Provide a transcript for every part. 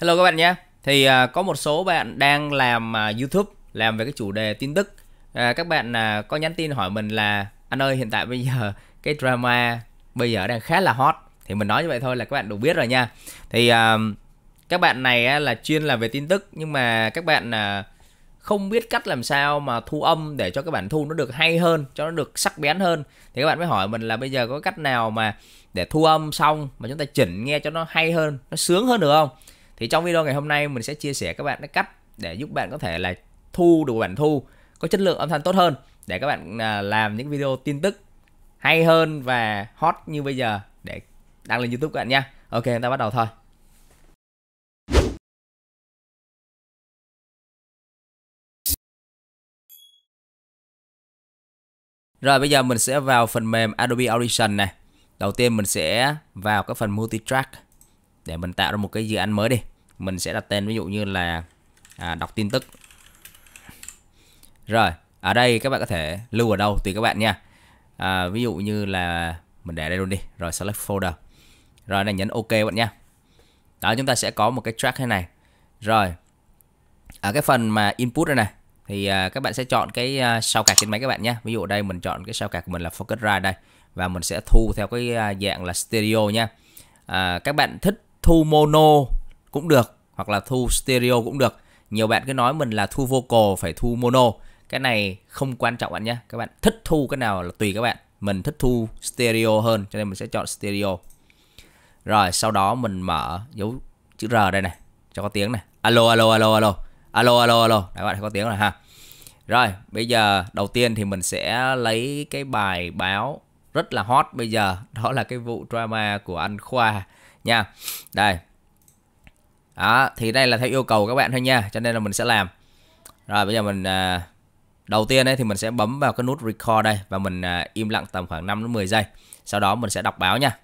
Hello các bạn nhé. Thì à, có một số bạn đang làm à, YouTube làm về cái chủ đề tin tức. À, các bạn à, có nhắn tin hỏi mình là anh ơi hiện tại bây giờ cái drama bây giờ đang khá là hot. Thì mình nói như vậy thôi là các bạn đủ biết rồi nha. Thì à, các bạn này á, là chuyên làm về tin tức nhưng mà các bạn à, không biết cách làm sao mà thu âm để cho các bạn thu nó được hay hơn, cho nó được sắc bén hơn. Thì các bạn mới hỏi mình là bây giờ có cách nào mà để thu âm xong mà chúng ta chỉnh nghe cho nó hay hơn, nó sướng hơn được không? thì trong video ngày hôm nay mình sẽ chia sẻ các bạn cái cách để giúp bạn có thể là thu được bản thu có chất lượng âm thanh tốt hơn để các bạn à, làm những video tin tức hay hơn và hot như bây giờ để đăng lên YouTube các bạn nha. Ok, chúng ta bắt đầu thôi. Rồi bây giờ mình sẽ vào phần mềm Adobe Audition này. Đầu tiên mình sẽ vào cái phần Multi track để mình tạo ra một cái dự án mới đi mình sẽ đặt tên ví dụ như là à, đọc tin tức rồi ở đây các bạn có thể lưu ở đâu tùy các bạn nha à, ví dụ như là mình để đây luôn đi rồi select folder rồi này nhấn ok bạn nha đó chúng ta sẽ có một cái track thế này rồi ở cái phần mà input đây này thì à, các bạn sẽ chọn cái à, sao cạc trên máy các bạn nhé ví dụ ở đây mình chọn cái sao cạc của mình là focusrite đây và mình sẽ thu theo cái à, dạng là stereo nha à, các bạn thích thu mono cũng được hoặc là thu stereo cũng được nhiều bạn cứ nói mình là thu vocal phải thu mono cái này không quan trọng bạn nhé các bạn thích thu cái nào là tùy các bạn mình thích thu stereo hơn cho nên mình sẽ chọn stereo rồi sau đó mình mở dấu chữ r đây này cho có tiếng này alo alo alo alo alo alo alo các bạn có tiếng rồi ha rồi bây giờ đầu tiên thì mình sẽ lấy cái bài báo rất là hot bây giờ đó là cái vụ drama của anh khoa nha đây đó thì đây là theo yêu cầu các bạn thôi nha cho nên là mình sẽ làm rồi bây giờ mình à, đầu tiên ấy, thì mình sẽ bấm vào cái nút record đây và mình à, im lặng tầm khoảng 5 đến 10 giây sau đó mình sẽ đọc báo nha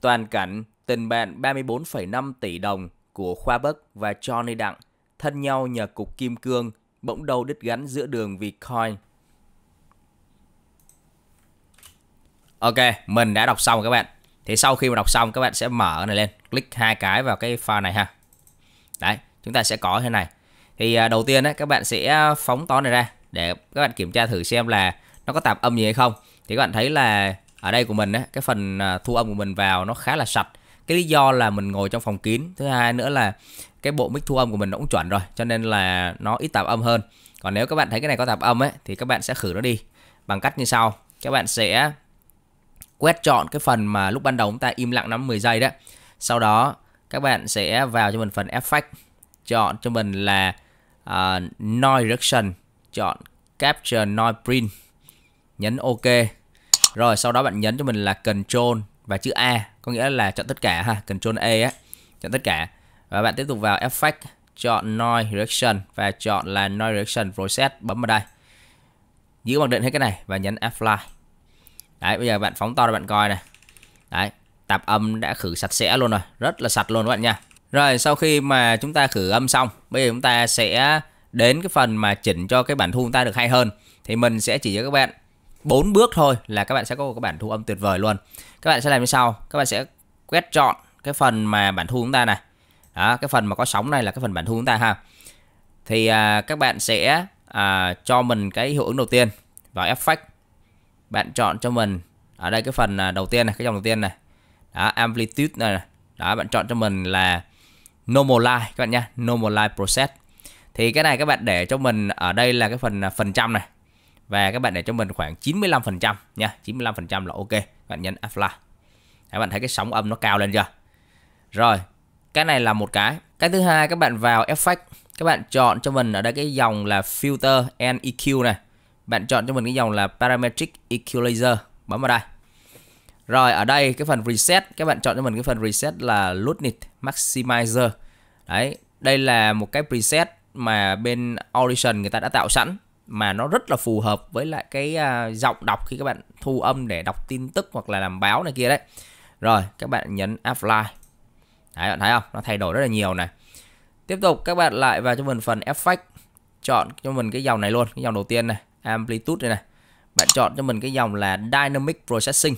Toàn cảnh tình bạn 34,5 tỷ đồng của Khoa Bắc và Johnny Đặng thân nhau nhờ cục kim cương bỗng đầu đứt gắn giữa đường vì coin Ok, mình đã đọc xong các bạn. Thì sau khi mà đọc xong các bạn sẽ mở này lên, click hai cái vào cái file này ha. Đấy, chúng ta sẽ có thế này. Thì à, đầu tiên ấy, các bạn sẽ phóng to này ra để các bạn kiểm tra thử xem là nó có tạp âm gì hay không. Thì các bạn thấy là ở đây của mình ấy, cái phần à, thu âm của mình vào nó khá là sạch. Cái lý do là mình ngồi trong phòng kín, thứ hai nữa là cái bộ mic thu âm của mình nó cũng chuẩn rồi, cho nên là nó ít tạp âm hơn. Còn nếu các bạn thấy cái này có tạp âm ấy thì các bạn sẽ khử nó đi bằng cách như sau. Các bạn sẽ quét chọn cái phần mà lúc ban đầu chúng ta im lặng 5 10 giây đó. Sau đó các bạn sẽ vào cho mình phần effect, chọn cho mình là uh, noise reduction, chọn capture noise print. Nhấn ok. Rồi sau đó bạn nhấn cho mình là control và chữ A, có nghĩa là chọn tất cả ha, control A á, chọn tất cả. Và bạn tiếp tục vào effect, chọn noise reduction và chọn là noise reduction process bấm vào đây. Giữ bằng định hết cái này và nhấn apply đấy bây giờ bạn phóng to để bạn coi này đấy tạp âm đã khử sạch sẽ luôn rồi rất là sạch luôn các bạn nha rồi sau khi mà chúng ta khử âm xong bây giờ chúng ta sẽ đến cái phần mà chỉnh cho cái bản thu chúng ta được hay hơn thì mình sẽ chỉ cho các bạn bốn bước thôi là các bạn sẽ có một cái bản thu âm tuyệt vời luôn các bạn sẽ làm như sau các bạn sẽ quét chọn cái phần mà bản thu chúng ta này đó cái phần mà có sóng này là cái phần bản thu chúng ta ha thì à, các bạn sẽ à, cho mình cái hiệu ứng đầu tiên vào effect bạn chọn cho mình ở đây cái phần à, đầu tiên này cái dòng đầu tiên này đó, amplitude này, này đó bạn chọn cho mình là normalize các bạn nha normalize process thì cái này các bạn để cho mình ở đây là cái phần à, phần trăm này và các bạn để cho mình khoảng 95% phần trăm nha 95% phần trăm là ok các bạn nhấn apply các bạn thấy cái sóng âm nó cao lên chưa rồi cái này là một cái cái thứ hai các bạn vào effect các bạn chọn cho mình ở đây cái dòng là filter and EQ này bạn chọn cho mình cái dòng là parametric equalizer bấm vào đây rồi ở đây cái phần reset các bạn chọn cho mình cái phần reset là Lutnit Maximizer đấy đây là một cái preset mà bên Audition người ta đã tạo sẵn mà nó rất là phù hợp với lại cái uh, giọng đọc khi các bạn thu âm để đọc tin tức hoặc là làm báo này kia đấy rồi các bạn nhấn apply đấy bạn thấy không nó thay đổi rất là nhiều này tiếp tục các bạn lại vào cho mình phần effect chọn cho mình cái dòng này luôn cái dòng đầu tiên này amplitude đây này bạn chọn cho mình cái dòng là dynamic processing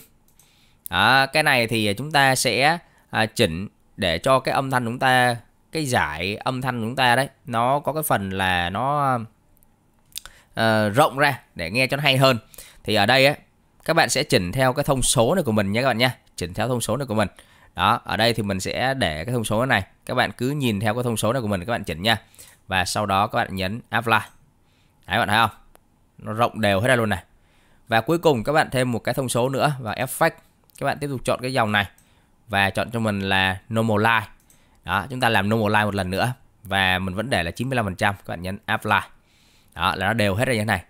à, cái này thì chúng ta sẽ à, chỉnh để cho cái âm thanh chúng ta cái giải âm thanh chúng ta đấy nó có cái phần là nó à, rộng ra để nghe cho nó hay hơn thì ở đây ấy, các bạn sẽ chỉnh theo cái thông số này của mình nha các bạn nha chỉnh theo thông số này của mình đó ở đây thì mình sẽ để cái thông số này các bạn cứ nhìn theo cái thông số này của mình các bạn chỉnh nha và sau đó các bạn nhấn apply đấy các bạn thấy không nó rộng đều hết ra luôn này và cuối cùng các bạn thêm một cái thông số nữa và effect các bạn tiếp tục chọn cái dòng này và chọn cho mình là normalize đó chúng ta làm normalize một lần nữa và mình vẫn để là 95% các bạn nhấn apply đó là nó đều hết ra như thế này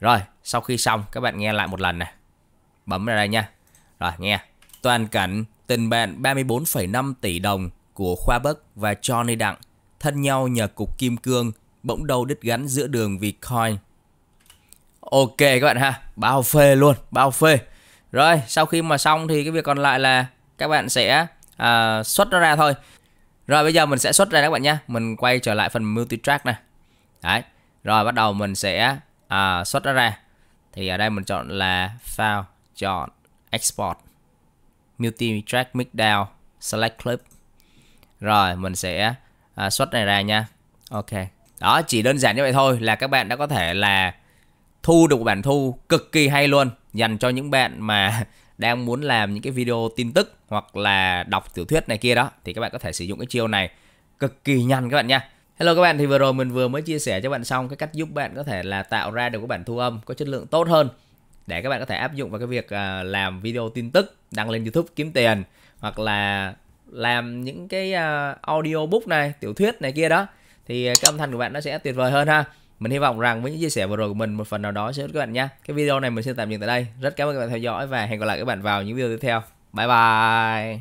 rồi sau khi xong các bạn nghe lại một lần này bấm ra đây nha rồi nghe toàn cảnh tình bạn 34,5 tỷ đồng của Khoa Bắc và Johnny Đặng thân nhau nhờ cục kim cương bỗng đầu đứt gắn giữa đường vì coin ok các bạn ha bao phê luôn bao phê rồi sau khi mà xong thì cái việc còn lại là các bạn sẽ à, xuất nó ra thôi rồi bây giờ mình sẽ xuất ra các bạn nhé. mình quay trở lại phần multi track này đấy rồi bắt đầu mình sẽ à, xuất nó ra thì ở đây mình chọn là file chọn export multi track mix down select clip rồi mình sẽ à, xuất này ra nha ok đó chỉ đơn giản như vậy thôi là các bạn đã có thể là thu được một bản thu cực kỳ hay luôn dành cho những bạn mà đang muốn làm những cái video tin tức hoặc là đọc tiểu thuyết này kia đó thì các bạn có thể sử dụng cái chiêu này cực kỳ nhanh các bạn nha. Hello các bạn thì vừa rồi mình vừa mới chia sẻ cho bạn xong cái cách giúp bạn có thể là tạo ra được cái bản thu âm có chất lượng tốt hơn để các bạn có thể áp dụng vào cái việc à, làm video tin tức đăng lên YouTube kiếm tiền hoặc là làm những cái à, audio book này, tiểu thuyết này kia đó thì à, cái âm thanh của bạn nó sẽ tuyệt vời hơn ha. Mình hy vọng rằng với những chia sẻ vừa rồi của mình một phần nào đó sẽ giúp các bạn nhé. Cái video này mình xin tạm dừng tại đây. Rất cảm ơn các bạn theo dõi và hẹn gặp lại các bạn vào những video tiếp theo. Bye bye.